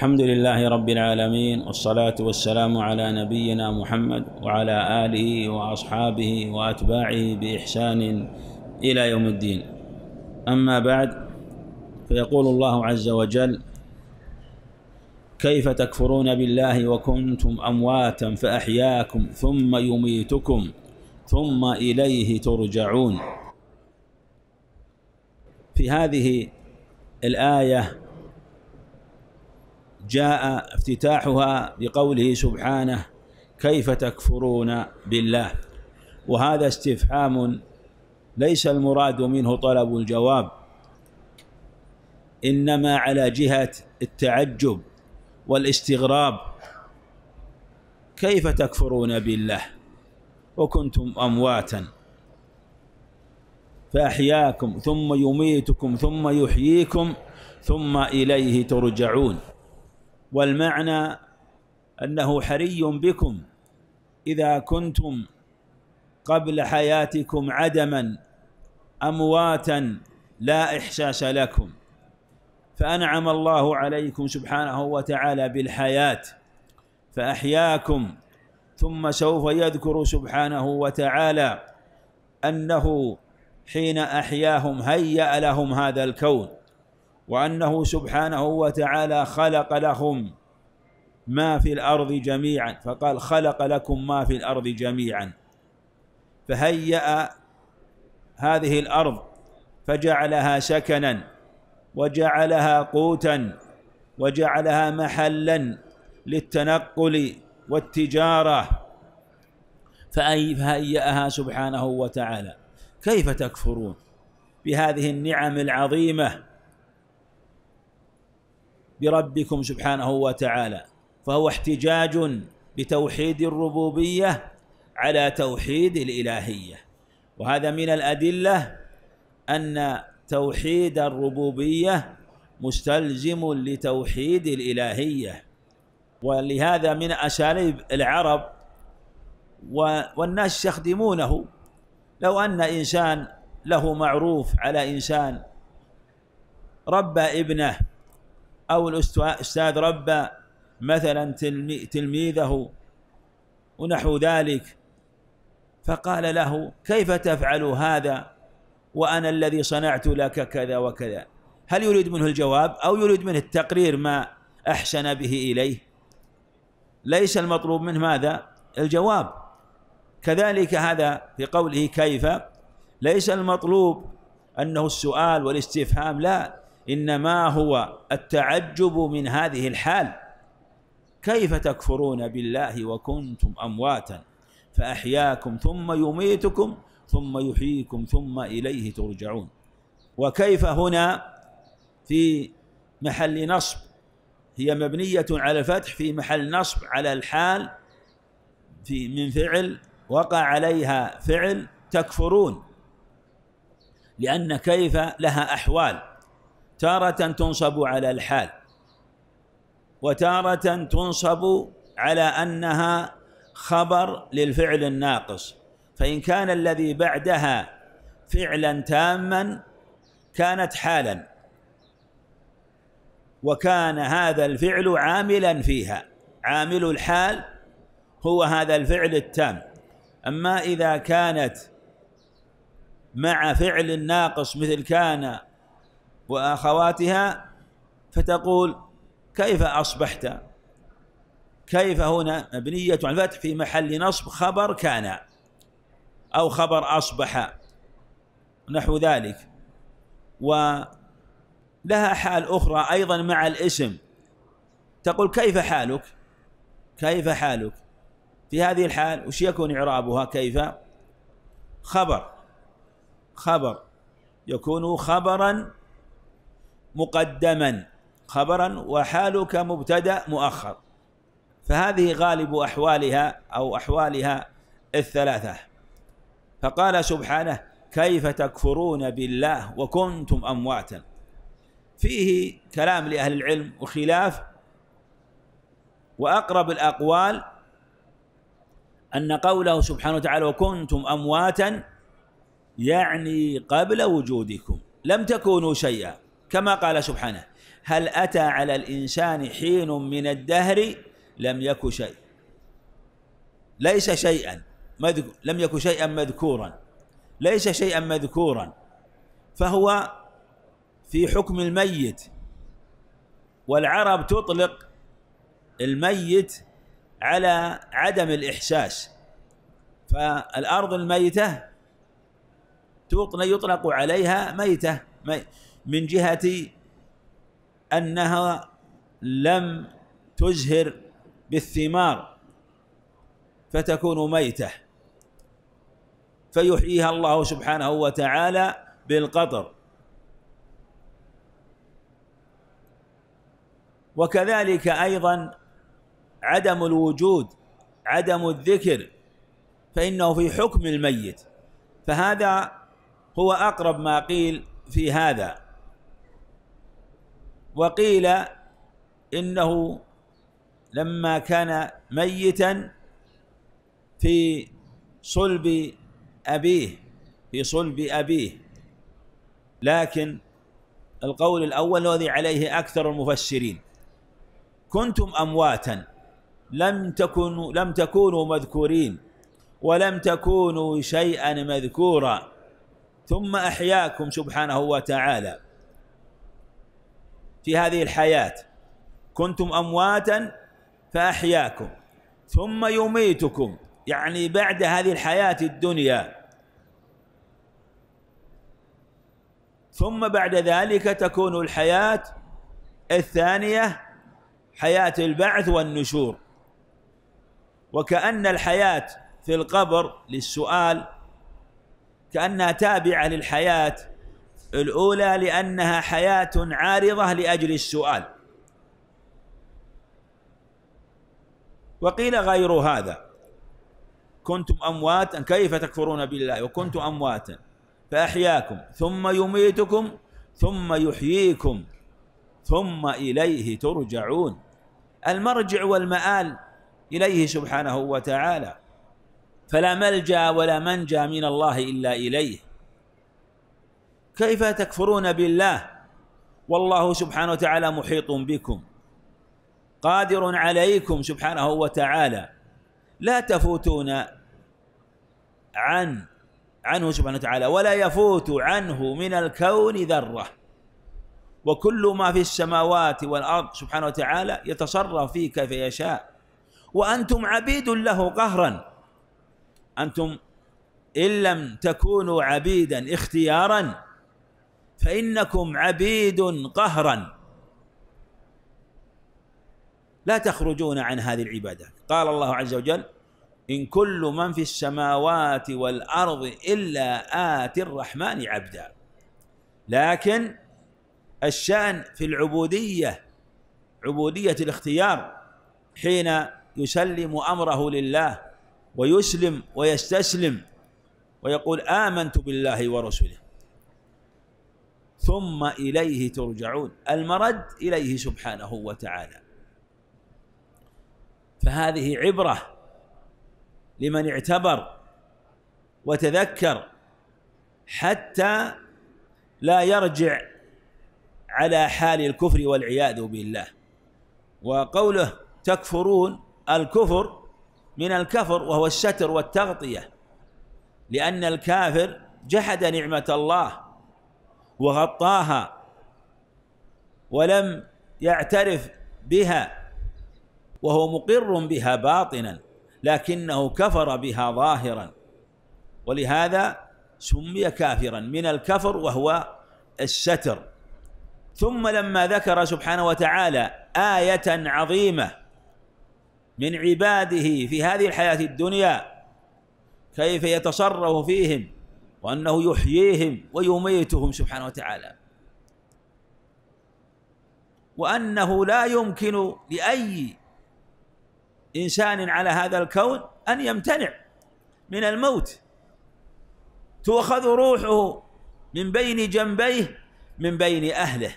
الحمد لله رب العالمين والصلاة والسلام على نبينا محمد وعلى آله وأصحابه وأتباعه بإحسان إلى يوم الدين أما بعد فيقول الله عز وجل كيف تكفرون بالله وكنتم أمواتا فأحياكم ثم يميتكم ثم إليه ترجعون في هذه الآية جاء افتتاحها بقوله سبحانه كيف تكفرون بالله وهذا استفهام ليس المراد منه طلب الجواب انما على جهه التعجب والاستغراب كيف تكفرون بالله وكنتم امواتا فاحياكم ثم يميتكم ثم يحييكم ثم اليه ترجعون والمعنى أنه حري بكم إذا كنتم قبل حياتكم عدما أمواتا لا إحساس لكم فأنعم الله عليكم سبحانه وتعالى بالحياة فأحياكم ثم سوف يذكر سبحانه وتعالى أنه حين أحياهم هيأ لهم هذا الكون وأنه سبحانه وتعالى خلق لهم ما في الأرض جميعا فقال خلق لكم ما في الأرض جميعا فهيأ هذه الأرض فجعلها سكنا وجعلها قوتا وجعلها محلا للتنقل والتجارة فهيأها سبحانه وتعالى كيف تكفرون بهذه النعم العظيمة بربكم سبحانه وتعالى فهو احتجاج بتوحيد الربوبيه على توحيد الالهيه وهذا من الادله ان توحيد الربوبيه مستلزم لتوحيد الالهيه ولهذا من اساليب العرب والناس يخدمونه لو ان انسان له معروف على انسان ربى ابنه أو الأستاذ ربى مثلا تلميذه ونحو ذلك فقال له كيف تفعل هذا وأنا الذي صنعت لك كذا وكذا هل يريد منه الجواب أو يريد منه التقرير ما أحسن به إليه ليس المطلوب منه ماذا الجواب كذلك هذا في قوله كيف ليس المطلوب أنه السؤال والاستفهام لا انما هو التعجب من هذه الحال كيف تكفرون بالله وكنتم امواتا فاحياكم ثم يميتكم ثم يحييكم ثم اليه ترجعون وكيف هنا في محل نصب هي مبنيه على الفتح في محل نصب على الحال في من فعل وقع عليها فعل تكفرون لأن كيف لها أحوال تارة تنصب على الحال وتارة تنصب على أنها خبر للفعل الناقص فإن كان الذي بعدها فعلا تاما كانت حالا وكان هذا الفعل عاملا فيها عامل الحال هو هذا الفعل التام أما إذا كانت مع فعل ناقص مثل كان وأخواتها فتقول كيف أصبحت كيف هنا مبنية على الفتح في محل نصب خبر كان أو خبر أصبح نحو ذلك ولها حال أخرى أيضا مع الاسم تقول كيف حالك كيف حالك في هذه الحال وش يكون إعرابها كيف خبر خبر يكون خبرا مقدما خبرا وحالك مبتدا مؤخر فهذه غالب احوالها او احوالها الثلاثه فقال سبحانه كيف تكفرون بالله وكنتم امواتا فيه كلام لاهل العلم وخلاف واقرب الاقوال ان قوله سبحانه وتعالى وكنتم امواتا يعني قبل وجودكم لم تكونوا شيئا كما قال سبحانه هل أتى على الإنسان حين من الدهر لم يك شيء ليس شيئا لم يكن شيئا مذكورا ليس شيئا مذكورا فهو في حكم الميت والعرب تطلق الميت على عدم الإحساس فالأرض الميتة يطلق عليها ميتة, ميتة من جهة أنها لم تزهر بالثمار فتكون ميتة فيحييها الله سبحانه وتعالى بالقطر وكذلك أيضا عدم الوجود عدم الذكر فإنه في حكم الميت فهذا هو أقرب ما قيل في هذا وقيل إنه لما كان ميتا في صلب أبيه في صلب أبيه لكن القول الأول الذي عليه أكثر المفسرين كنتم أمواتا لم تكونوا لم تكونوا مذكورين ولم تكونوا شيئا مذكورا ثم أحياكم سبحانه وتعالى في هذه الحياة كنتم أمواتا فأحياكم ثم يميتكم يعني بعد هذه الحياة الدنيا ثم بعد ذلك تكون الحياة الثانية حياة البعث والنشور وكأن الحياة في القبر للسؤال كأنها تابعة للحياة الأولى لأنها حياة عارضة لأجل السؤال وقيل غير هذا كنتم أمواتا كيف تكفرون بالله وكنتم أمواتا فأحياكم ثم يميتكم ثم يحييكم ثم إليه ترجعون المرجع والمآل إليه سبحانه وتعالى فلا ملجأ ولا منجى من الله إلا إليه كيف تكفرون بالله والله سبحانه وتعالى محيط بكم قادر عليكم سبحانه وتعالى لا تفوتون عن عنه سبحانه وتعالى ولا يفوت عنه من الكون ذره وكل ما في السماوات والارض سبحانه وتعالى يتصرف فيه كيف يشاء وانتم عبيد له قهرا انتم ان لم تكونوا عبيدا اختيارا فإنكم عبيد قهرا لا تخرجون عن هذه العبادات قال الله عز وجل إن كل من في السماوات والأرض إلا آتي الرحمن عبدا لكن الشأن في العبودية عبودية الاختيار حين يسلم أمره لله ويسلم ويستسلم ويقول آمنت بالله ورسله ثم إليه ترجعون المرد إليه سبحانه وتعالى فهذه عبرة لمن اعتبر وتذكر حتى لا يرجع على حال الكفر والعياذ بالله وقوله تكفرون الكفر من الكفر وهو الستر والتغطية لأن الكافر جحد نعمة الله وغطاها ولم يعترف بها وهو مقر بها باطنا لكنه كفر بها ظاهرا ولهذا سمي كافرا من الكفر وهو الستر ثم لما ذكر سبحانه وتعالى آية عظيمة من عباده في هذه الحياة الدنيا كيف يتصرف فيهم وأنه يحييهم ويميتهم سبحانه وتعالى وأنه لا يمكن لأي إنسان على هذا الكون أن يمتنع من الموت تؤخذ روحه من بين جنبيه من بين أهله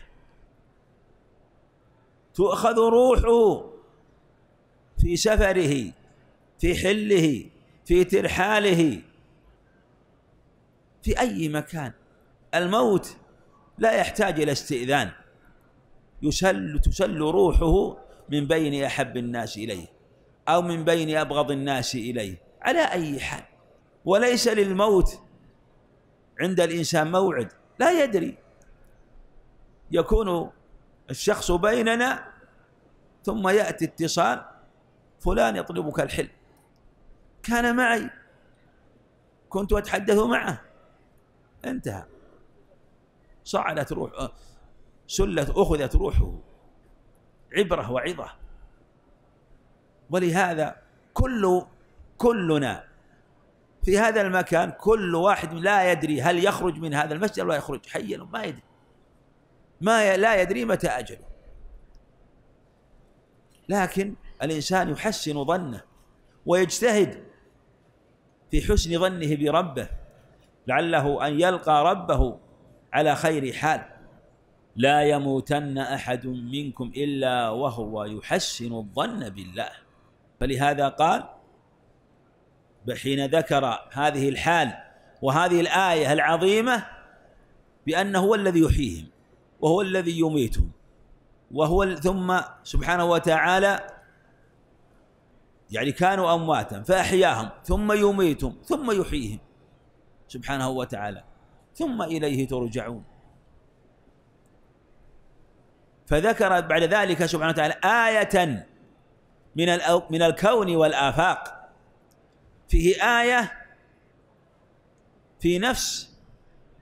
تؤخذ روحه في سفره في حله في ترحاله في أي مكان الموت لا يحتاج إلى استئذان يسل تسل روحه من بين أحب الناس إليه أو من بين أبغض الناس إليه على أي حال وليس للموت عند الإنسان موعد لا يدري يكون الشخص بيننا ثم يأتي اتصال فلان يطلبك الحلم كان معي كنت أتحدث معه انتهى صعدت روح سلت أخذت روحه عبرة وعظة ولهذا كل كلنا في هذا المكان كل واحد لا يدري هل يخرج من هذا المسجد ولا يخرج حيا ما يدري ما لا يدري متى أجله لكن الإنسان يحسن ظنه ويجتهد في حسن ظنه بربه لعله أن يلقى ربه على خير حال لا يموتن أحد منكم إلا وهو يحسن الظن بالله فلهذا قال حين ذكر هذه الحال وهذه الآية العظيمة بأنه هو الذي يحييهم وهو الذي يميتهم وهو ثم سبحانه وتعالى يعني كانوا أمواتا فأحياهم ثم يميتهم ثم يحييهم سبحانه وتعالى ثم إليه ترجعون فذكر بعد ذلك سبحانه وتعالى آية من من الكون والآفاق فيه آية في نفس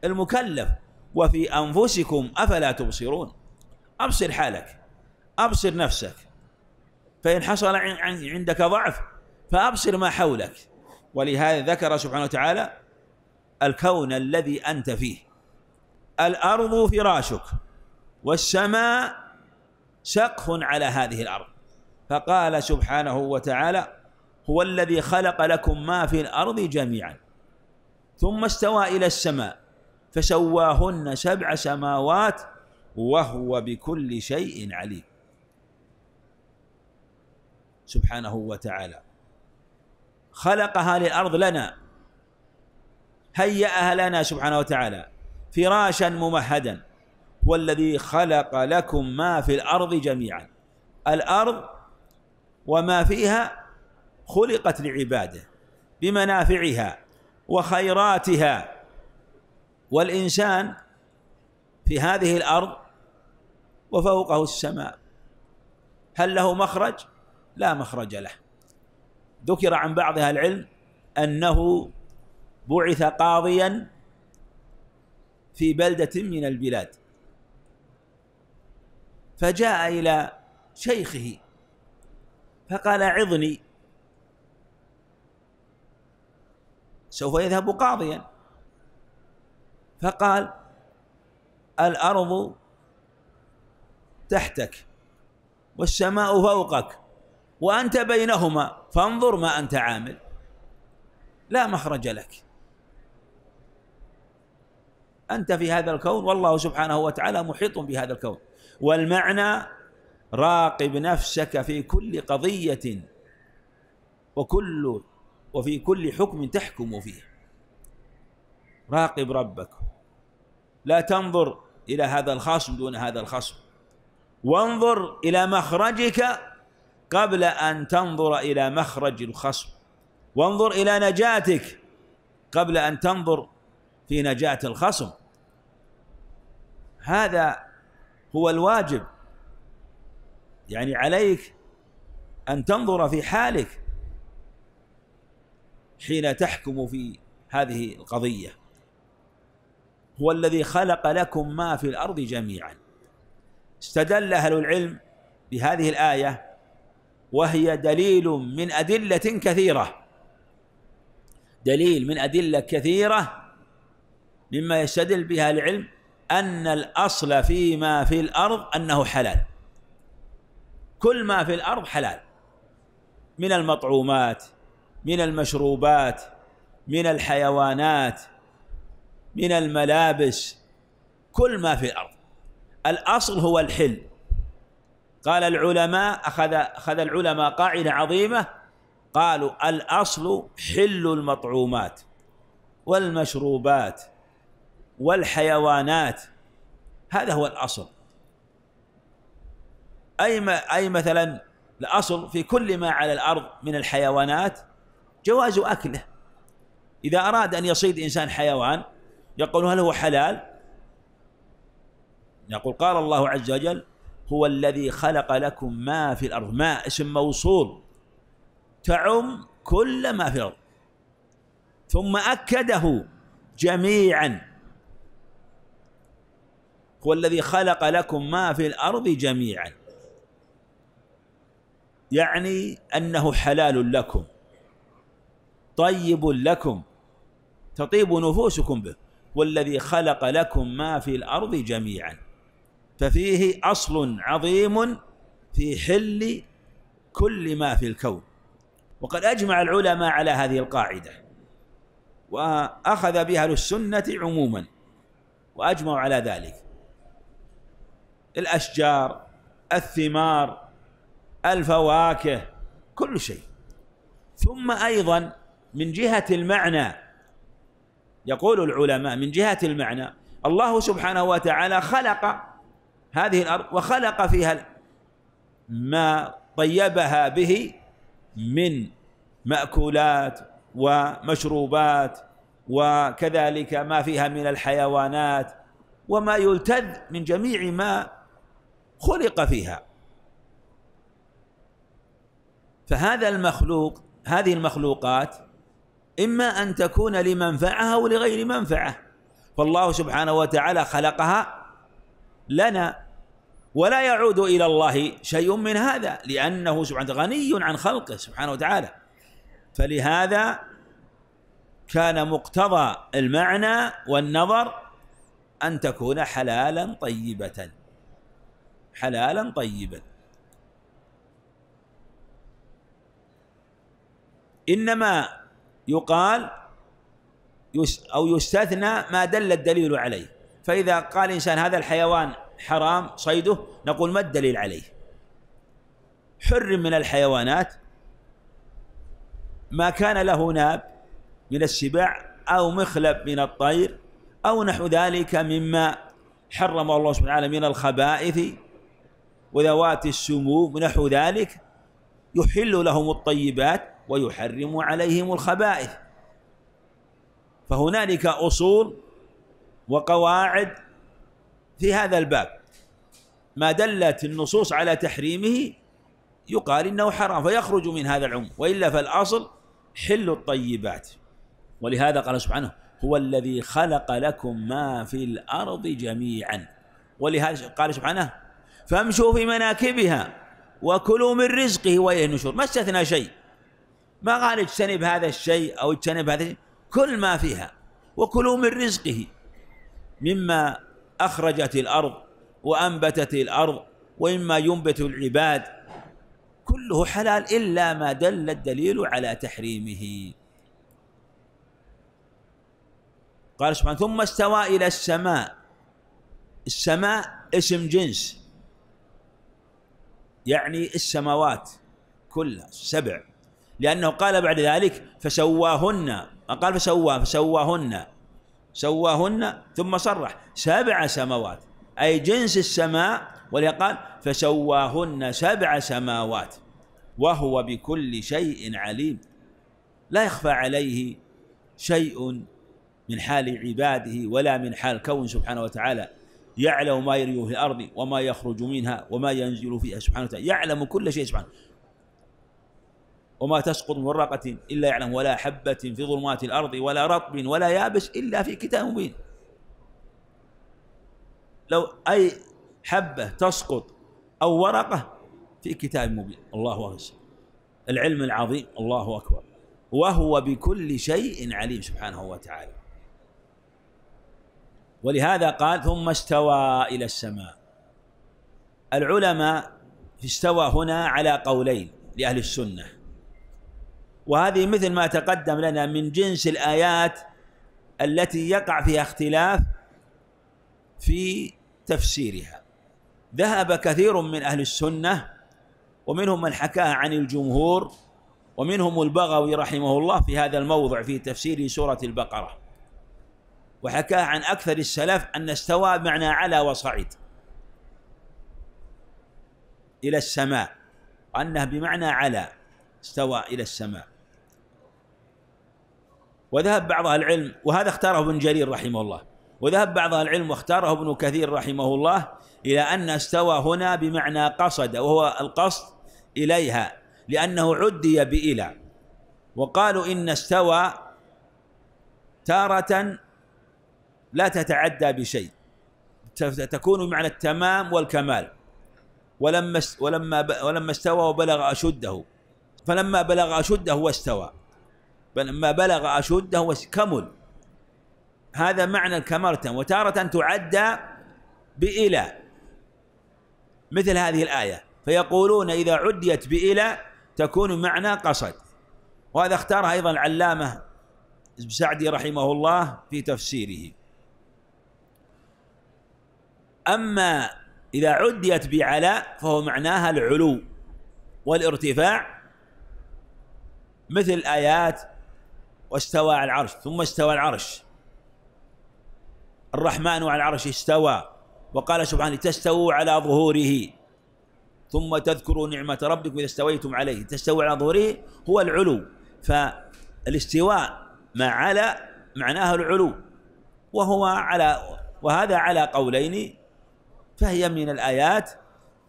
المكلف وفي أنفسكم أفلا تبصرون أبصر حالك أبصر نفسك فإن حصل عندك ضعف فأبصر ما حولك ولهذا ذكر سبحانه وتعالى الكون الذي أنت فيه الأرض فراشك والسماء سقف على هذه الأرض فقال سبحانه وتعالى هو الذي خلق لكم ما في الأرض جميعا ثم استوى إلى السماء فسواهن سبع سماوات وهو بكل شيء عليم سبحانه وتعالى خلقها للأرض لنا هيأها لنا سبحانه وتعالى فراشا ممهدا والذي خلق لكم ما في الأرض جميعا الأرض وما فيها خلقت لعباده بمنافعها وخيراتها والإنسان في هذه الأرض وفوقه السماء هل له مخرج؟ لا مخرج له ذكر عن بعض أهل العلم أنه بعث قاضيا في بلدة من البلاد فجاء إلى شيخه فقال عظني سوف يذهب قاضيا فقال الأرض تحتك والسماء فوقك وأنت بينهما فانظر ما أنت عامل لا مخرج لك أنت في هذا الكون والله سبحانه وتعالى محيط بهذا الكون والمعنى راقب نفسك في كل قضية وكل وفي كل حكم تحكم فيه راقب ربك لا تنظر إلى هذا الخصم دون هذا الخصم وانظر إلى مخرجك قبل أن تنظر إلى مخرج الخصم وانظر إلى نجاتك قبل أن تنظر في نجاة الخصم هذا هو الواجب يعني عليك أن تنظر في حالك حين تحكم في هذه القضية هو الذي خلق لكم ما في الأرض جميعا استدل أهل العلم بهذه الآية وهي دليل من أدلة كثيرة دليل من أدلة كثيرة مما يستدل بها العلم أن الأصل فيما في الأرض أنه حلال كل ما في الأرض حلال من المطعومات من المشروبات من الحيوانات من الملابس كل ما في الأرض الأصل هو الحل قال العلماء أخذ أخذ العلماء قاعدة عظيمة قالوا الأصل حل المطعومات والمشروبات والحيوانات هذا هو الأصل أي ما أي مثلا الأصل في كل ما على الأرض من الحيوانات جواز أكله إذا أراد أن يصيد إنسان حيوان يقول هل هو حلال؟ يقول قال الله عز وجل هو الذي خلق لكم ما في الأرض ما اسم موصول تعم كل ما في الأرض ثم أكده جميعا هو الذي خلق لكم ما في الأرض جميعا يعني أنه حلال لكم طيب لكم تطيب نفوسكم به والذي خلق لكم ما في الأرض جميعا ففيه أصل عظيم في حل كل ما في الكون وقد أجمع العلماء على هذه القاعدة وأخذ بها السنة عموما وأجمعوا على ذلك الاشجار الثمار الفواكه كل شيء ثم ايضا من جهه المعنى يقول العلماء من جهه المعنى الله سبحانه وتعالى خلق هذه الارض وخلق فيها ما طيبها به من ماكولات ومشروبات وكذلك ما فيها من الحيوانات وما يلتذ من جميع ما خلق فيها فهذا المخلوق هذه المخلوقات إما أن تكون لمنفعة أو لغير منفعة فالله سبحانه وتعالى خلقها لنا ولا يعود إلى الله شيء من هذا لأنه سبحانه غني عن خلقه سبحانه وتعالى فلهذا كان مقتضى المعنى والنظر أن تكون حلالا طيبة حلالا طيبا إنما يقال أو يستثنى ما دل الدليل عليه فإذا قال إنسان هذا الحيوان حرام صيده نقول ما الدليل عليه حر من الحيوانات ما كان له ناب من السباع أو مخلب من الطير أو نحو ذلك مما حرم الله سبحانه وتعالى من الخبائث وذوات السموم ونحو ذلك يحل لهم الطيبات ويحرم عليهم الخبائث فهنالك أصول وقواعد في هذا الباب ما دلت النصوص على تحريمه يقال إنه حرام فيخرج من هذا العموم وإلا فالأصل حل الطيبات ولهذا قال سبحانه هو الذي خلق لكم ما في الأرض جميعا ولهذا قال سبحانه فامشوا في مناكبها وكلوا من رزقه واليه النشور ما استثنى شيء ما قال اجتنب هذا الشيء او اجتنب هذا الشيء كل ما فيها وكلوا من رزقه مما اخرجت الارض وانبتت الارض ومما ينبت العباد كله حلال الا ما دل الدليل على تحريمه قال سبحانه ثم استوى الى السماء السماء اسم جنس يعني السماوات كلها سبع لأنه قال بعد ذلك فسواهن قال فسوا فسواهن سواهن ثم صرح سبع سماوات أي جنس السماء ولهذا قال فسواهن سبع سماوات وهو بكل شيء عليم لا يخفى عليه شيء من حال عباده ولا من حال الكون سبحانه وتعالى يعلم ما يري في الأرض وما يخرج منها وما ينزل فيها سبحانه وتعالى يعلم كل شيء سبحانه وما تسقط من ورقة إلا يعلم ولا حبة في ظلمات الأرض ولا رطب ولا يابس إلا في كتاب مبين لو أي حبة تسقط أو ورقة في كتاب مبين الله أكبر العلم العظيم الله أكبر وهو بكل شيء عليم سبحانه وتعالى ولهذا قال ثم استوى إلى السماء العلماء استوى هنا على قولين لأهل السنة وهذه مثل ما تقدم لنا من جنس الآيات التي يقع فيها اختلاف في تفسيرها ذهب كثير من أهل السنة ومنهم من حكاها عن الجمهور ومنهم البغوي رحمه الله في هذا الموضع في تفسير سورة البقرة وحكاه عن أكثر السلف أن استوى معنى على وصعد إلى السماء وأنه بمعنى على استوى إلى السماء وذهب بعض أهل العلم وهذا اختاره ابن جرير رحمه الله وذهب بعض أهل العلم واختاره ابن كثير رحمه الله إلى أن استوى هنا بمعنى قصد وهو القصد إليها لأنه عدي بإلى وقالوا إن استوى تارة لا تتعدى بشيء تكون بمعنى التمام والكمال ولما ولما ولما استوى وبلغ اشده فلما بلغ اشده واستوى فلما بلغ اشده كمل هذا معنى الكمال وتارة تعدى بإلى مثل هذه الآية فيقولون إذا عديت بإلى تكون معنى قصد وهذا اختارها أيضا العلامة سعدي رحمه الله في تفسيره أما إذا عديت بعلى فهو معناها العلو والارتفاع مثل آيات واستوى على العرش ثم استوى العرش الرحمن على العرش استوى وقال سبحانه تستووا على ظهوره ثم تذكروا نعمة ربكم إذا استويتم عليه تستووا على ظهوره هو العلو فالاستواء مع على معناها العلو وهو على وهذا على قولين فهي من الآيات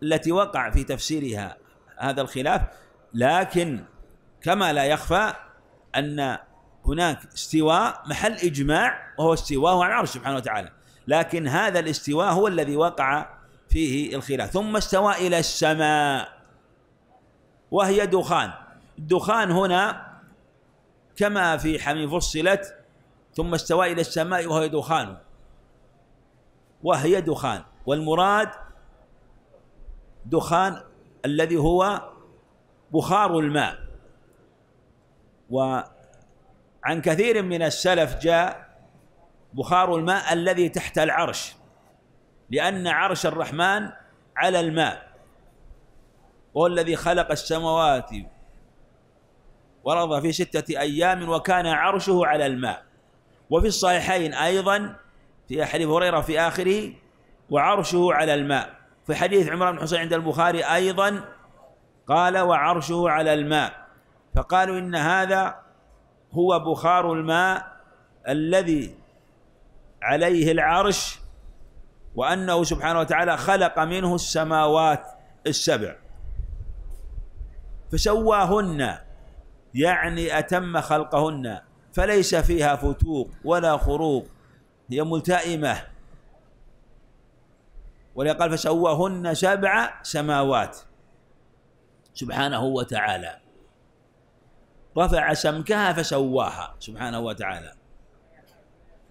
التي وقع في تفسيرها هذا الخلاف لكن كما لا يخفى أن هناك استواء محل إجماع وهو استواء على العرش سبحانه وتعالى لكن هذا الاستواء هو الذي وقع فيه الخلاف ثم استوى إلى السماء وهي دخان الدخان هنا كما في حميم فصلت ثم استوى إلى السماء وهي دخان وهي دخان والمراد دخان الذي هو بخار الماء وعن كثير من السلف جاء بخار الماء الذي تحت العرش لأن عرش الرحمن على الماء وهو الذي خلق السماوات ورضى في ستة أيام وكان عرشه على الماء وفي الصحيحين أيضا في حديث هريرة في آخره وعرشه على الماء في حديث عمران بن حسين عند البخاري أيضا قال وعرشه على الماء فقالوا إن هذا هو بخار الماء الذي عليه العرش وأنه سبحانه وتعالى خلق منه السماوات السبع فسواهن يعني أتم خلقهن فليس فيها فتوق ولا خروق هي ملتئمة قال فسواهن سبع سماوات سبحانه وتعالى رفع سمكها فسواها سبحانه وتعالى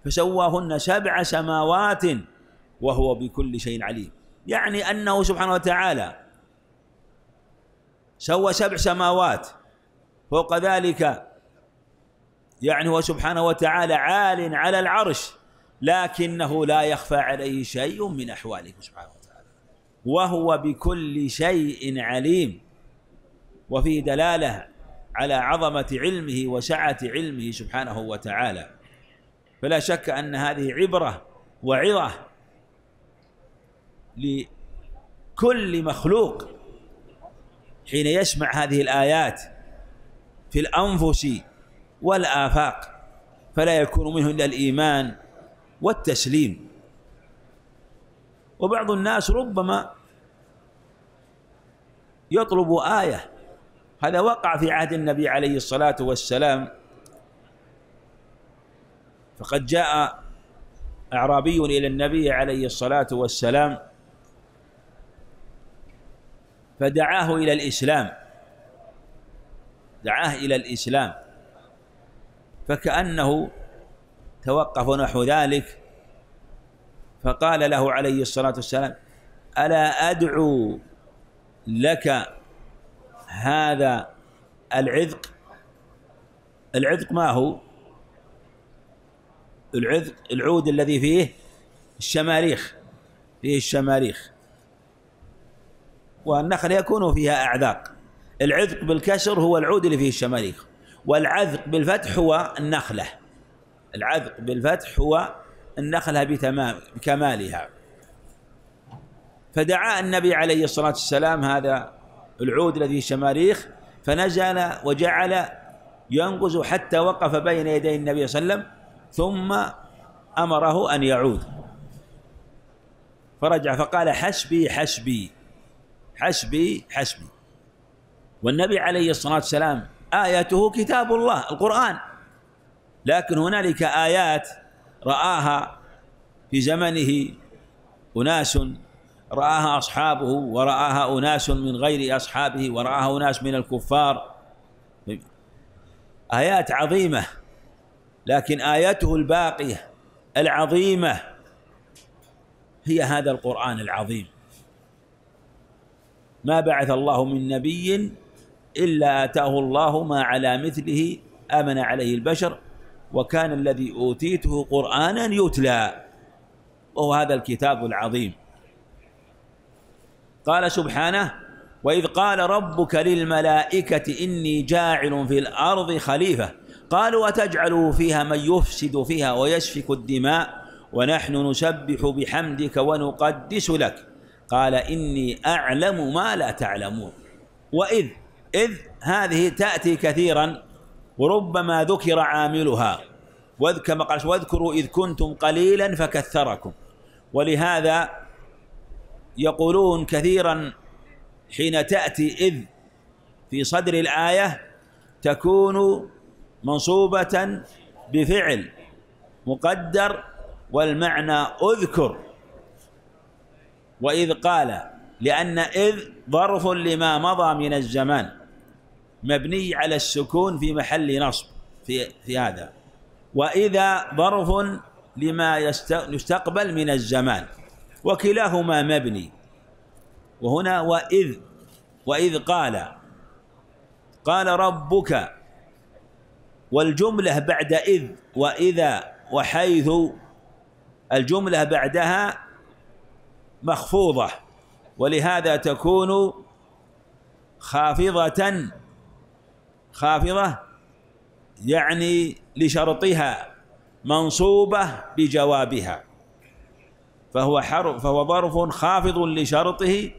فسواهن سبع سماوات وهو بكل شيء عليم يعني أنه سبحانه وتعالى سوى سبع سماوات فوق ذلك يعني هو سبحانه وتعالى عال على العرش لكنه لا يخفى عليه شيء من أحواله سبحانه وتعالى وهو بكل شيء عليم وفي دلالة على عظمة علمه وسعة علمه سبحانه وتعالى فلا شك أن هذه عبرة وعظة لكل مخلوق حين يسمع هذه الآيات في الأنفس والآفاق فلا يكون منه إلا الإيمان والتسليم وبعض الناس ربما يطلب آية هذا وقع في عهد النبي عليه الصلاة والسلام فقد جاء أعرابي إلى النبي عليه الصلاة والسلام فدعاه إلى الإسلام دعاه إلى الإسلام فكأنه توقف نحو ذلك فقال له عليه الصلاة والسلام ألا أدعو لك هذا العذق العذق ما هو العذق العود الذي فيه الشماريخ فيه الشماريخ والنخل يكون فيها أعذاق العذق بالكسر هو العود اللي فيه الشماريخ والعذق بالفتح هو النخله العذق بالفتح هو النخلة بتمام بكمالها فدعا النبي عليه الصلاة والسلام هذا العود الذي شماريخ فنزل وجعل ينقز حتى وقف بين يدي النبي صلى الله عليه وسلم ثم أمره أن يعود فرجع فقال حسبي حسبي حسبي حسبي والنبي عليه الصلاة والسلام آيته كتاب الله القرآن لكن هنالك آيات رآها في زمنه أناس رآها أصحابه ورآها أناس من غير أصحابه ورآها أناس من الكفار آيات عظيمة لكن آياته الباقية العظيمة هي هذا القرآن العظيم ما بعث الله من نبي إلا آتاه الله ما على مثله آمن عليه البشر وكان الذي أوتيته قرآنا يتلى وهو هذا الكتاب العظيم قال سبحانه وإذ قال ربك للملائكة إني جاعل في الأرض خليفة قالوا اتجعل فيها من يفسد فيها ويسفك الدماء ونحن نسبح بحمدك ونقدس لك قال إني أعلم ما لا تعلمون وإذ إذ هذه تأتي كثيرا وربما ذكر عاملها كما قال واذكروا إذ كنتم قليلا فكثركم ولهذا يقولون كثيرا حين تأتي إذ في صدر الآية تكون منصوبة بفعل مقدر والمعنى اذكر وإذ قال لأن إذ ظرف لما مضى من الزمان مبني على السكون في محل نصب في في هذا وإذا ظرف لما يستقبل من الزمان وكلاهما مبني وهنا وإذ وإذ قال قال ربك والجملة بعد إذ وإذا وحيث الجملة بعدها مخفوضة ولهذا تكون خافضة خافضة يعني لشرطها منصوبة بجوابها فهو حرف فهو ظرف خافض لشرطه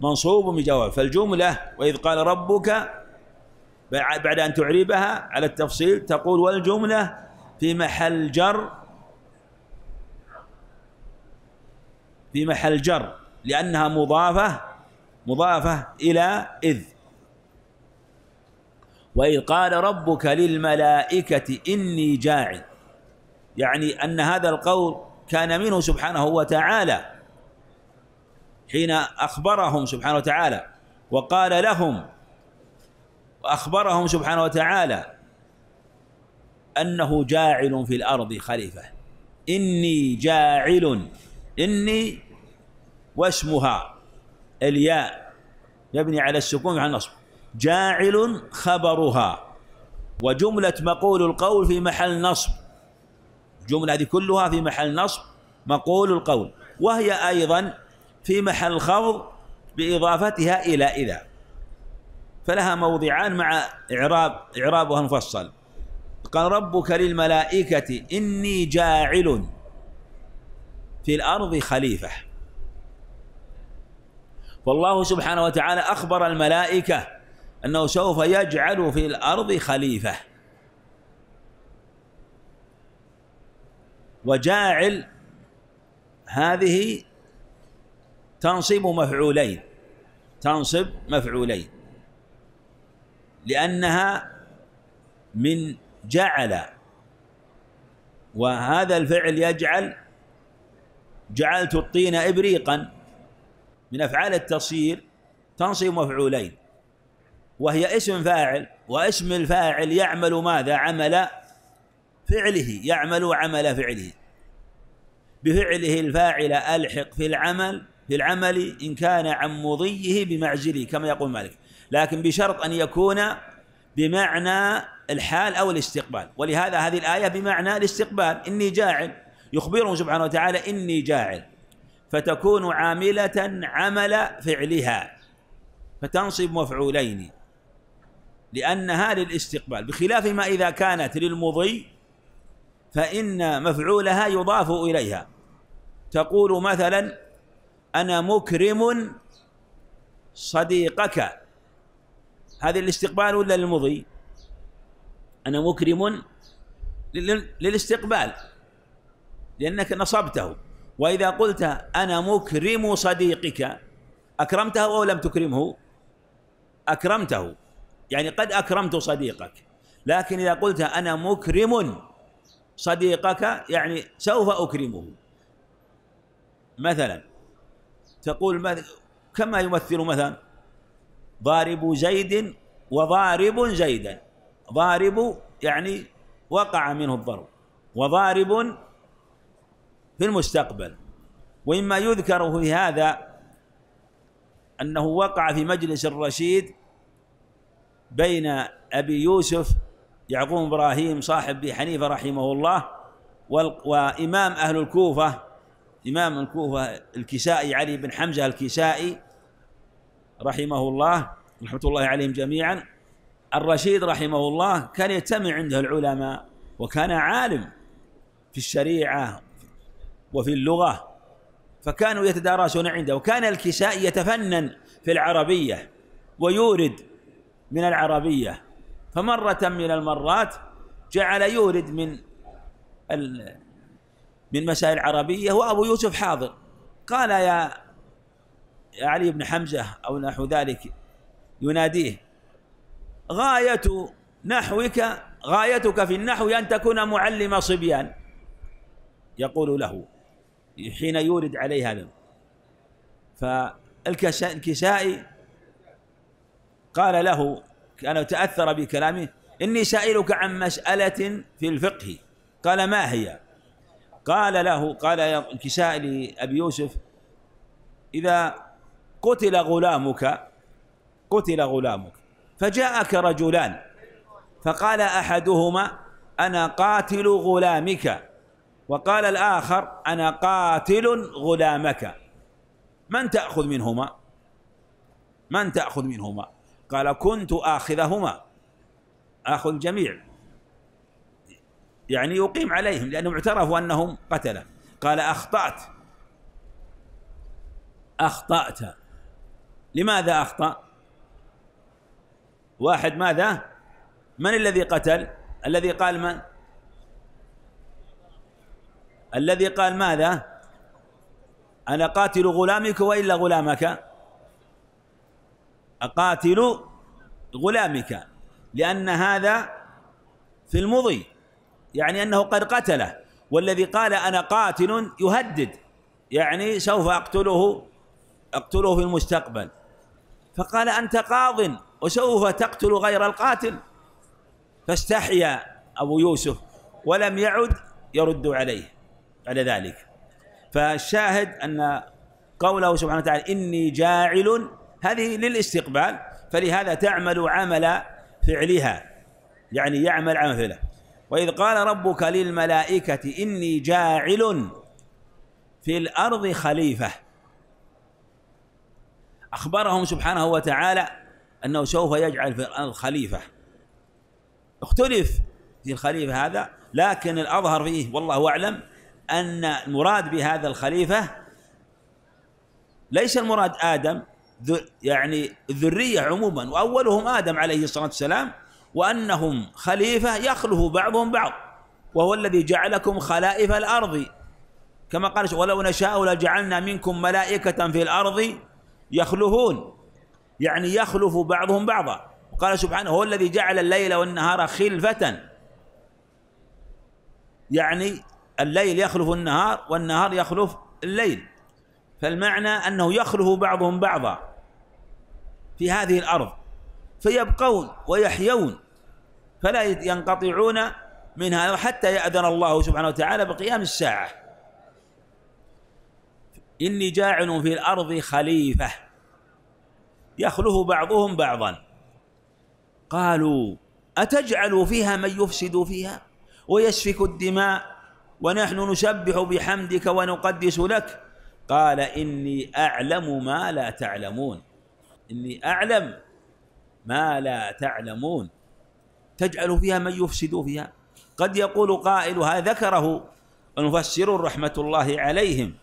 منصوب بجواب فالجملة وإذ قال ربك بعد أن تعربها على التفصيل تقول والجملة في محل جر في محل جر لأنها مضافة مضافة إلى إذ وإذ قال ربك للملائكة إني جاعل يعني أن هذا القول كان منه سبحانه وتعالى حين أخبرهم سبحانه وتعالى وقال لهم وأخبرهم سبحانه وتعالى أنه جاعل في الأرض خليفة إني جاعل إني واسمها الياء يبني على السكون مع النصب جاعل خبرها وجملة مقول القول في محل نصب الجملة هذه كلها في محل نصب مقول القول وهي أيضا في محل خفض بإضافتها إلى إذا فلها موضعان مع إعراب إعرابها مفصل قال ربك للملائكة إني جاعل في الأرض خليفة فالله سبحانه وتعالى أخبر الملائكة أنه سوف يجعل في الأرض خليفة وجاعل هذه تنصب مفعولين تنصب مفعولين لأنها من جعل وهذا الفعل يجعل جعلت الطين إبريقا من أفعال التصير تنصب مفعولين وهي اسم فاعل واسم الفاعل يعمل ماذا عمل فعله يعمل عمل فعله بفعله الفاعل ألحق في العمل في العمل إن كان عن مضيه بمعزله كما يقول مالك لكن بشرط أن يكون بمعنى الحال أو الاستقبال ولهذا هذه الآية بمعنى الاستقبال إني جاعل يخبره سبحانه وتعالى إني جاعل فتكون عاملة عمل فعلها فتنصب مفعولين لأنها للاستقبال بخلاف ما إذا كانت للمضي فإن مفعولها يضاف إليها تقول مثلا أنا مكرم صديقك هذا الاستقبال ولا للمضي أنا مكرم للاستقبال لأنك نصبته وإذا قلت أنا مكرم صديقك أكرمته أو لم تكرمه أكرمته يعني قد أكرمت صديقك لكن إذا قلت أنا مكرم صديقك يعني سوف أكرمه مثلا تقول كما يمثل مثلا ضارب زيد وضارب زيدا ضارب يعني وقع منه الضرب وضارب في المستقبل ومما يذكر في هذا أنه وقع في مجلس الرشيد بين أبي يوسف يعقوب إبراهيم صاحب أبي حنيفة رحمه الله وإمام أهل الكوفة إمام الكوفة الكسائي علي بن حمزة الكسائي رحمه الله رحمة الله عليهم جميعا الرشيد رحمه الله كان يتمع عنده العلماء وكان عالم في الشريعة وفي اللغة فكانوا يتدارسون عنده وكان الكسائي يتفنن في العربية ويورد من العربية فمرة من المرات جعل يورد من من مسائل العربية وأبو يوسف حاضر قال يا علي بن حمزة أو نحو ذلك يناديه غاية نحوك غايتك في النحو أن تكون معلم صبيان يقول له حين يورد عليه هذا فالكسائي قال له كان تأثر بكلامه إني سائلك عن مسألة في الفقه قال ما هي قال له قال كساء لأبي يوسف إذا قتل غلامك قتل غلامك فجاءك رجلان فقال أحدهما أنا قاتل غلامك وقال الآخر أنا قاتل غلامك من تأخذ منهما من تأخذ منهما قال كنت آخذهما آخذ الجميع يعني يقيم عليهم لأنهم اعترفوا أنهم قتلة قال أخطأت أخطأت لماذا أخطأ واحد ماذا من الذي قتل الذي قال من الذي قال ماذا أنا قاتل غلامك وإلا غلامك أقاتل غلامك لأن هذا في المضي يعني أنه قد قتله والذي قال أنا قاتل يهدد يعني سوف أقتله أقتله في المستقبل فقال أنت قاض وسوف تقتل غير القاتل فاستحيا أبو يوسف ولم يعد يرد عليه على ذلك فالشاهد أن قوله سبحانه وتعالى إني جاعل هذه للاستقبال فلهذا تعمل عمل فعلها يعني يعمل عمل فعله وإذ قال ربك للملائكة إني جاعل في الأرض خليفة أخبرهم سبحانه وتعالى أنه سوف يجعل في الأرض خليفة اختلف في الخليفة هذا لكن الأظهر فيه والله أعلم أن المراد بهذا الخليفة ليس المراد آدم يعني ذرية عموما وأولهم آدم عليه الصلاة والسلام وأنهم خليفة يخلف بعضهم بعض وهو الذي جعلكم خلائف الأرض كما قال ولو نشاء لجعلنا منكم ملائكة في الأرض يخلفون يعني يخلف بعضهم بعضا وقال سبحانه هو الذي جعل الليل والنهار خلفة يعني الليل يخلف النهار والنهار يخلف الليل فالمعنى أنه يخلف بعضهم بعضا في هذه الأرض فيبقون ويحيون فلا ينقطعون منها حتى يأذن الله سبحانه وتعالى بقيام الساعة إني جاعل في الأرض خليفة يخلف بعضهم بعضا قالوا أتجعل فيها من يفسد فيها ويسفك الدماء ونحن نسبح بحمدك ونقدس لك قال إني أعلم ما لا تعلمون إني أعلم ما لا تعلمون تجعل فيها من يفسد فيها قد يقول قائلها ذكره المفسرون رحمة الله عليهم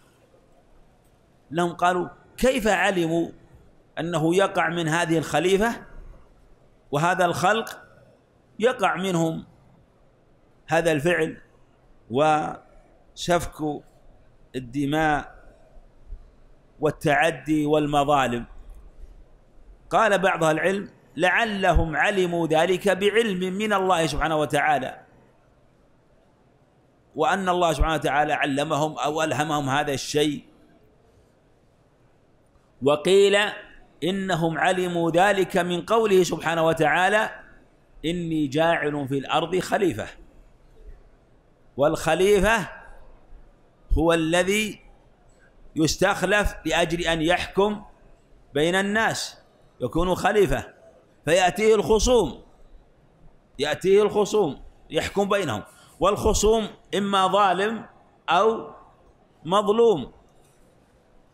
لهم قالوا كيف علموا أنه يقع من هذه الخليفة وهذا الخلق يقع منهم هذا الفعل وسفك الدماء والتعدي والمظالم قال بعض العلم لعلهم علموا ذلك بعلم من الله سبحانه وتعالى وأن الله سبحانه وتعالى علمهم أو ألهمهم هذا الشيء وقيل إنهم علموا ذلك من قوله سبحانه وتعالى إني جاعل في الأرض خليفة والخليفة هو الذي يستخلف لأجل أن يحكم بين الناس يكون خليفة فيأتيه الخصوم يأتيه الخصوم يحكم بينهم والخصوم إما ظالم أو مظلوم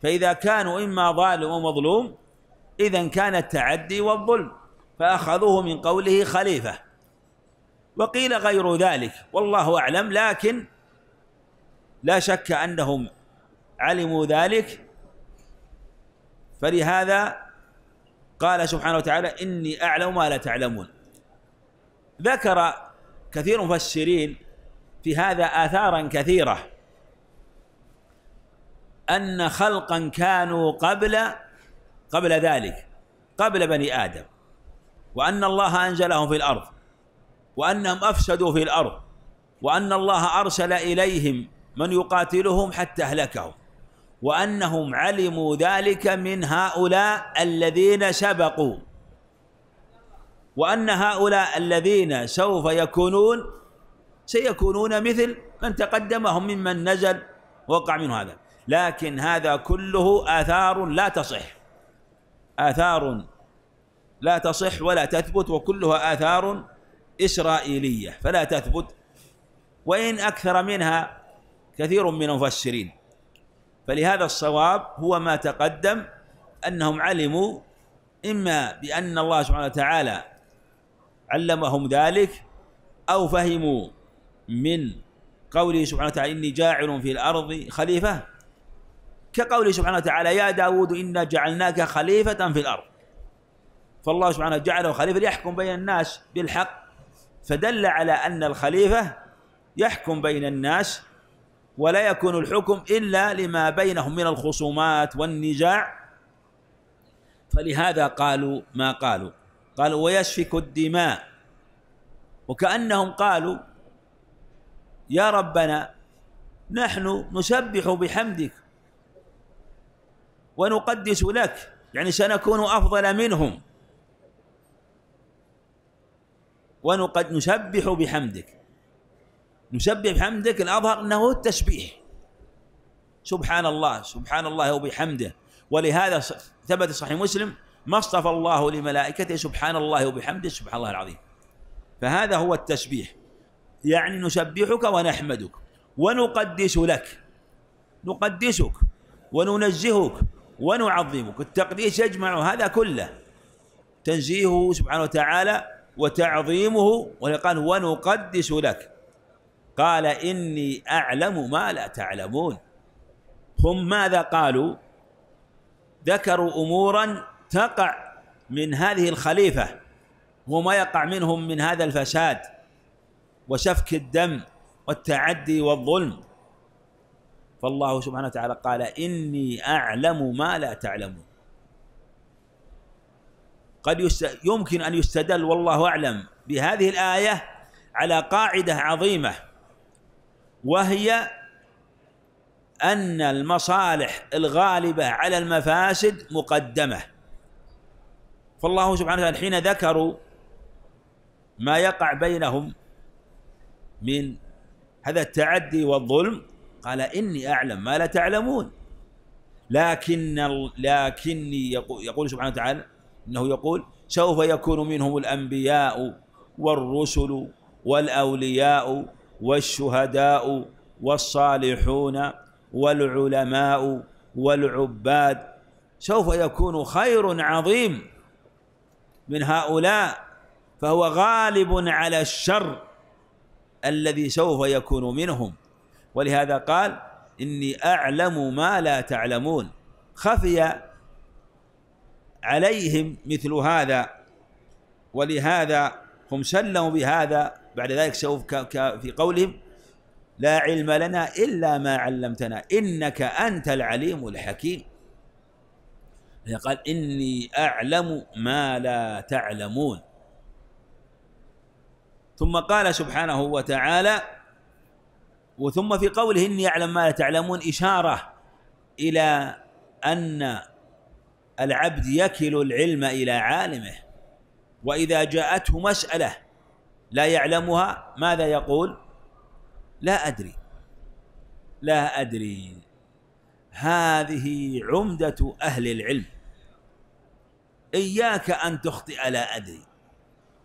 فإذا كانوا إما ظالم أو مظلوم إذا كان التعدي والظلم فأخذوه من قوله خليفة وقيل غير ذلك والله أعلم لكن لا شك أنهم علموا ذلك فلهذا قال سبحانه وتعالى إني أعلم ما لا تعلمون ذكر كثير مفسرين في هذا آثارا كثيرة أن خلقا كانوا قبل قبل ذلك قبل بني آدم وأن الله أنزلهم في الأرض وأنهم أفسدوا في الأرض وأن الله أرسل إليهم من يقاتلهم حتى أهلكهم وأنهم علموا ذلك من هؤلاء الذين سبقوا وأن هؤلاء الذين سوف يكونون سيكونون مثل من تقدمهم ممن نزل وقع من هذا لكن هذا كله آثار لا تصح آثار لا تصح ولا تثبت وكلها آثار إسرائيلية فلا تثبت وإن أكثر منها كثير من المفسرين فلهذا الصواب هو ما تقدم أنهم علموا إما بأن الله سبحانه وتعالى علمهم ذلك أو فهموا من قوله سبحانه وتعالى إني جاعل في الأرض خليفة كقوله سبحانه وتعالى يا داود إنا جعلناك خليفة في الأرض فالله سبحانه جعله خليفة ليحكم بين الناس بالحق فدل على أن الخليفة يحكم بين الناس ولا يكون الحكم إلا لما بينهم من الخصومات والنزاع فلهذا قالوا ما قالوا قالوا ويسفك الدماء وكأنهم قالوا يا ربنا نحن نسبح بحمدك ونقدس لك يعني سنكون أفضل منهم ونقد نسبح بحمدك نسبح بحمدك الأظهر أنه التسبيح سبحان الله سبحان الله وبحمده ولهذا ثبت صحيح مسلم ما اصطفى الله لملائكته سبحان الله وبحمده سبحان الله العظيم فهذا هو التسبيح يعني نسبحك ونحمدك ونقدس لك نقدسك وننزهك ونعظمك التقديس يجمع هذا كله تنزيهه سبحانه وتعالى وتعظيمه ولقال ونقدس لك قال إني أعلم ما لا تعلمون هم ماذا قالوا ذكروا أمورا تقع من هذه الخليفة وما يقع منهم من هذا الفساد وسفك الدم والتعدي والظلم فالله سبحانه وتعالى قال إني أعلم ما لا تعلمون قد يست... يمكن أن يستدل والله أعلم بهذه الآية على قاعدة عظيمة وهي أن المصالح الغالبة على المفاسد مقدمة فالله سبحانه وتعالى حين ذكروا ما يقع بينهم من هذا التعدي والظلم قال إني أعلم ما لا تعلمون لكن لكني يقول سبحانه وتعالى انه يقول سوف يكون منهم الانبياء والرسل والاولياء والشهداء والصالحون والعلماء والعباد سوف يكون خير عظيم من هؤلاء فهو غالب على الشر الذي سوف يكون منهم ولهذا قال إني أعلم ما لا تعلمون خفي عليهم مثل هذا ولهذا هم سلموا بهذا بعد ذلك سوف في قولهم لا علم لنا إلا ما علمتنا إنك أنت العليم الحكيم قال إني أعلم ما لا تعلمون ثم قال سبحانه وتعالى وثم في قوله إني أعلم ما لا تعلمون إشارة إلى أن العبد يكل العلم إلى عالمه وإذا جاءته مسألة لا يعلمها ماذا يقول لا أدري لا أدري هذه عمدة أهل العلم إياك أن تخطئ لا أدري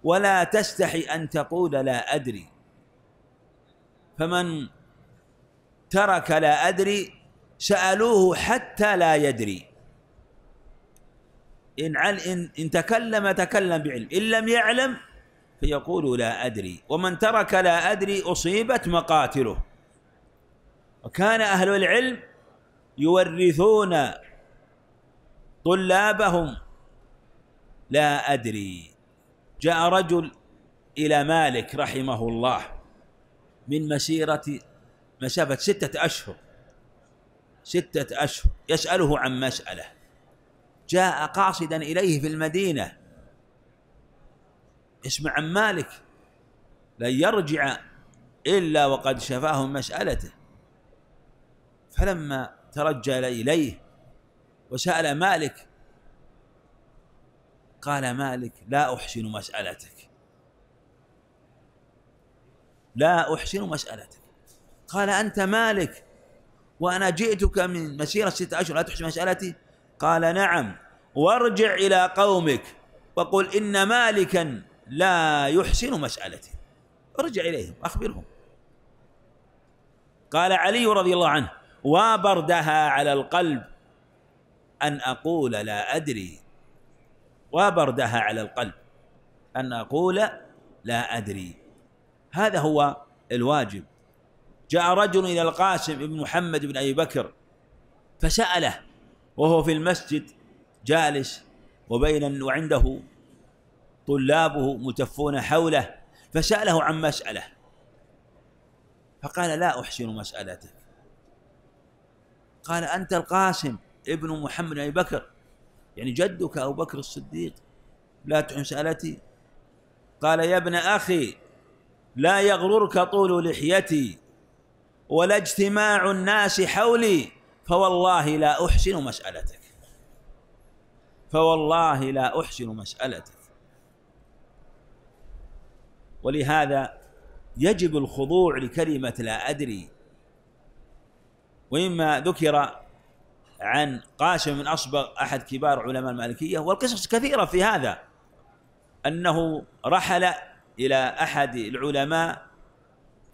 ولا تستحي أن تقول لا أدري فمن ترك لا أدري سألوه حتى لا يدري إن, إن, إن تكلم تكلم بعلم إن لم يعلم فيقول لا أدري ومن ترك لا أدري أصيبت مقاتله وكان أهل العلم يورثون طلابهم لا أدري جاء رجل إلى مالك رحمه الله من مسيرة مسافة ستة أشهر ستة أشهر يسأله عن مسألة جاء قاصدا إليه في المدينة اسمع عن مالك لن يرجع إلا وقد شفاه من مسألته فلما ترجى إليه وسأل مالك قال مالك لا أحسن مسألتك لا أحسن مسألتك قال أنت مالك وأنا جئتك من مسيرة ستة أشهر لا تحسن مسألتي قال نعم وارجع إلى قومك وقل إن مالكا لا يحسن مسألته ارجع إليهم أخبرهم قال علي رضي الله عنه وابردها على القلب أن أقول لا أدري وابردها على القلب أن أقول لا أدري هذا هو الواجب جاء رجل إلى القاسم بن محمد بن أبي بكر فسأله وهو في المسجد جالس وبين وعنده طلابه متفون حوله فسأله عن مسألة فقال لا أحسن مسألتك قال أنت القاسم ابن محمد أبي بكر يعني جدك أبو بكر الصديق لا تحسن مسألتي قال يا ابن أخي لا يغررك طول لحيتي ولا اجتماع الناس حولي فوالله لا أحسن مسألتك فوالله لا أحسن مسألتك ولهذا يجب الخضوع لكلمة لا أدري ومما ذكر عن قاسم بن أصبغ أحد كبار علماء المالكية والقصص كثيرة في هذا أنه رحل إلى أحد العلماء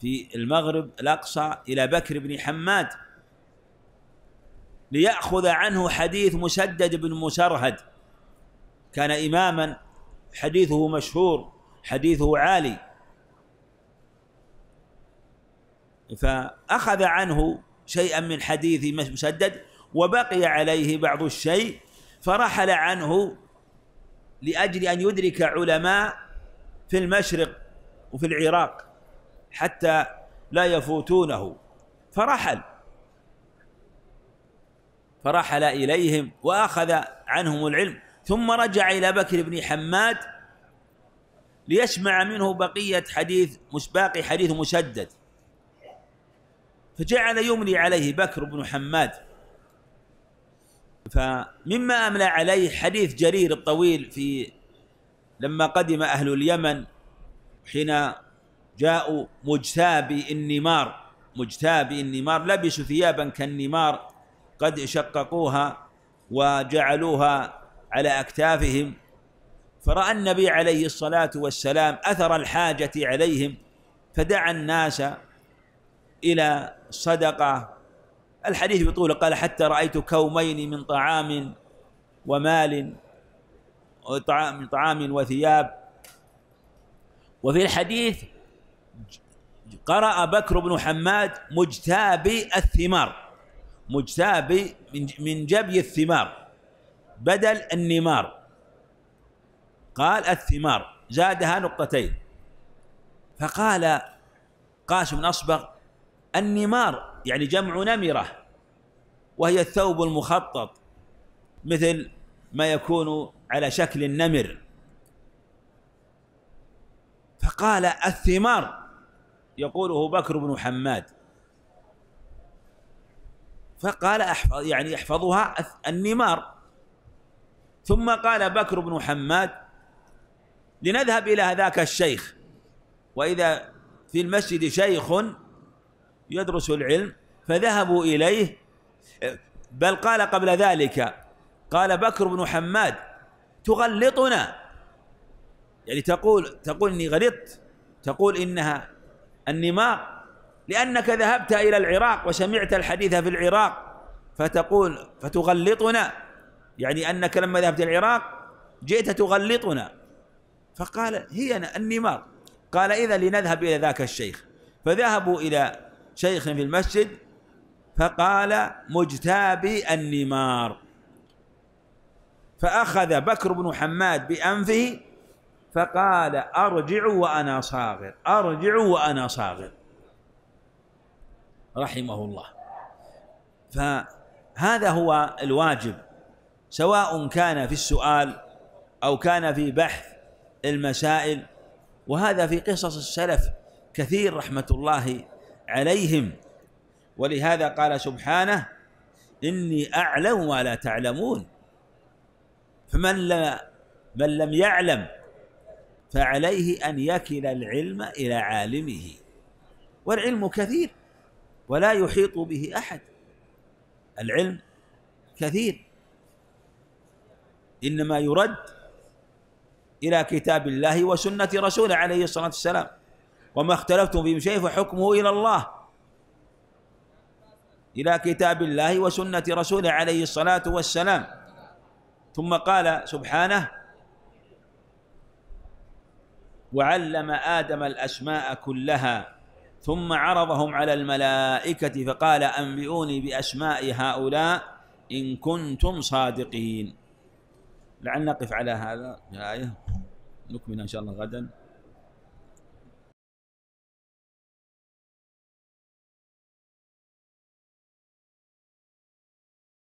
في المغرب الأقصى إلى بكر بن حماد ليأخذ عنه حديث مسدد بن مسرهد كان إماما حديثه مشهور حديثه عالي فأخذ عنه شيئا من حديث مسدد وبقي عليه بعض الشيء فرحل عنه لأجل أن يدرك علماء في المشرق وفي العراق حتى لا يفوتونه فرحل فرحل إليهم وأخذ عنهم العلم ثم رجع إلى بكر بن حماد ليسمع منه بقية حديث مش باقي حديث مسدد فجعل يملي عليه بكر بن حماد فمما أملى عليه حديث جرير الطويل في لما قدم أهل اليمن حين جاءوا مجتابي النمار مجتابي النمار لبسوا ثيابا كالنمار قد شققوها وجعلوها على أكتافهم فراى النبي عليه الصلاه والسلام اثر الحاجه عليهم فدعا الناس الى صدقه الحديث بطوله قال حتى رايت كومين من طعام ومال وطعام طعام وثياب وفي الحديث قرأ بكر بن حماد مجتابي الثمار مجتابي من جبي الثمار بدل النمار قال الثمار زادها نقطتين فقال قاسم بن أصبغ النمار يعني جمع نمرة وهي الثوب المخطط مثل ما يكون على شكل النمر فقال الثمار يقوله بكر بن حماد فقال احفظ يعني احفظها النمار ثم قال بكر بن حماد لنذهب إلى هذاك الشيخ وإذا في المسجد شيخ يدرس العلم فذهبوا إليه بل قال قبل ذلك قال بكر بن حماد تغلطنا يعني تقول تقول إني غلطت تقول إنها النماق لأنك ذهبت إلى العراق وسمعت الحديث في العراق فتقول فتغلطنا يعني أنك لما ذهبت العراق جئت تغلطنا فقال هي النمار قال إذا لنذهب إلى ذاك الشيخ فذهبوا إلى شيخ في المسجد فقال مجتابي النمار فأخذ بكر بن حماد بأنفه فقال أرجع وأنا صاغر أرجع وأنا صاغر رحمه الله فهذا هو الواجب سواء كان في السؤال أو كان في بحث المسائل وهذا في قصص السلف كثير رحمة الله عليهم ولهذا قال سبحانه إني أعلم ما لا تعلمون فمن لا من لم يعلم فعليه أن يكل العلم إلى عالمه والعلم كثير ولا يحيط به أحد العلم كثير إنما يرد إلى كتاب الله وسنة رسوله عليه الصلاة والسلام وما اختلفتم في شيء فحكمه إلى الله إلى كتاب الله وسنة رسوله عليه الصلاة والسلام ثم قال سبحانه وعلم آدم الأسماء كلها ثم عرضهم على الملائكة فقال أنبئوني بأسماء هؤلاء إن كنتم صادقين لعل نقف على هذا الآية نكمل ان شاء الله غدا